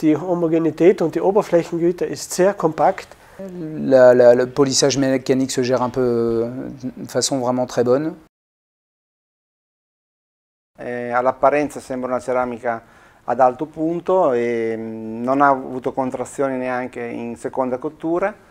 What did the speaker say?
die Homogenität und die Oberflächengüte ist sehr kompakt. La, la, le polissage mécanique se gère un peu euh, de façon vraiment très bonne. Eh, all'apparenza sembra una ceramica ad alto punto e mm, non ha avuto contrazioni neanche in seconda cottura.